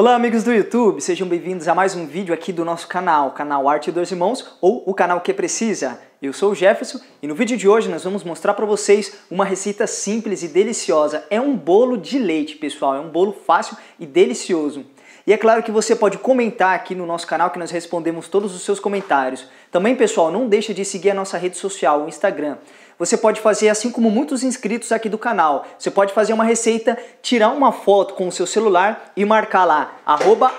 Olá amigos do YouTube, sejam bem-vindos a mais um vídeo aqui do nosso canal, canal Arte dos Irmãos ou o canal que precisa. Eu sou o Jefferson e no vídeo de hoje nós vamos mostrar para vocês uma receita simples e deliciosa. É um bolo de leite, pessoal, é um bolo fácil e delicioso. E é claro que você pode comentar aqui no nosso canal que nós respondemos todos os seus comentários. Também, pessoal, não deixa de seguir a nossa rede social, o Instagram. Você pode fazer assim como muitos inscritos aqui do canal. Você pode fazer uma receita, tirar uma foto com o seu celular e marcar lá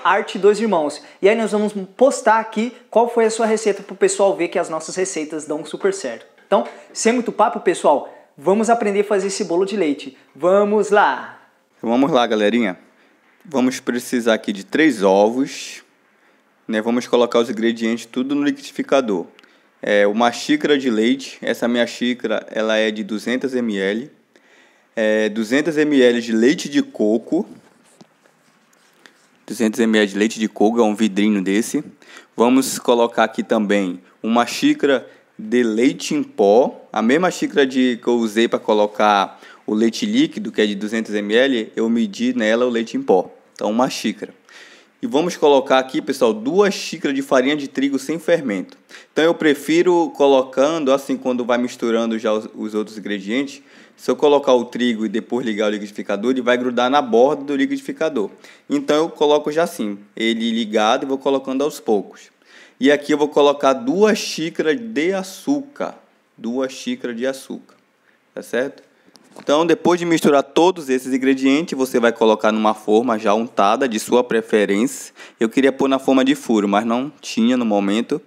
arte dois irmãos. E aí nós vamos postar aqui qual foi a sua receita para o pessoal ver que as nossas receitas dão super certo. Então, sem muito papo, pessoal, vamos aprender a fazer esse bolo de leite. Vamos lá. Vamos lá, galerinha. Vamos precisar aqui de três ovos. Né? Vamos colocar os ingredientes tudo no liquidificador. É uma xícara de leite. Essa minha xícara ela é de 200 ml. É 200 ml de leite de coco. 200 ml de leite de coco é um vidrinho desse. Vamos colocar aqui também uma xícara de leite em pó, a mesma xícara de que eu usei para colocar o leite líquido, que é de 200 ml, eu medi nela o leite em pó, então uma xícara. E vamos colocar aqui, pessoal, duas xícaras de farinha de trigo sem fermento. Então eu prefiro colocando, assim, quando vai misturando já os, os outros ingredientes, se eu colocar o trigo e depois ligar o liquidificador, ele vai grudar na borda do liquidificador. Então eu coloco já assim, ele ligado e vou colocando aos poucos. E aqui eu vou colocar duas xícaras de açúcar, duas xícaras de açúcar, tá certo? Então, depois de misturar todos esses ingredientes, você vai colocar numa forma já untada, de sua preferência. Eu queria pôr na forma de furo, mas não tinha no momento.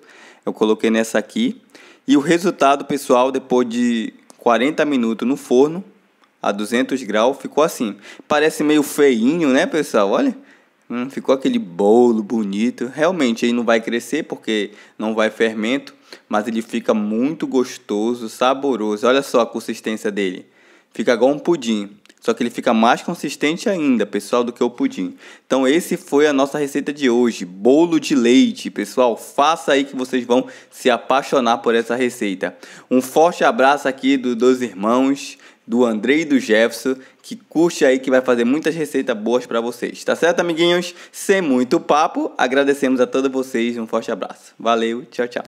Eu coloquei nessa aqui. E o resultado, pessoal, depois de 40 minutos no forno, a 200 graus, ficou assim. Parece meio feinho, né, pessoal? Olha. Hum, ficou aquele bolo bonito. Realmente ele não vai crescer porque não vai fermento, mas ele fica muito gostoso, saboroso. Olha só a consistência dele. Fica igual um pudim. Só que ele fica mais consistente ainda, pessoal, do que o pudim. Então esse foi a nossa receita de hoje, bolo de leite. Pessoal, faça aí que vocês vão se apaixonar por essa receita. Um forte abraço aqui dos dois irmãos, do Andrei e do Jefferson, que curte aí que vai fazer muitas receitas boas para vocês. Tá certo, amiguinhos? Sem muito papo, agradecemos a todos vocês, um forte abraço. Valeu, tchau, tchau.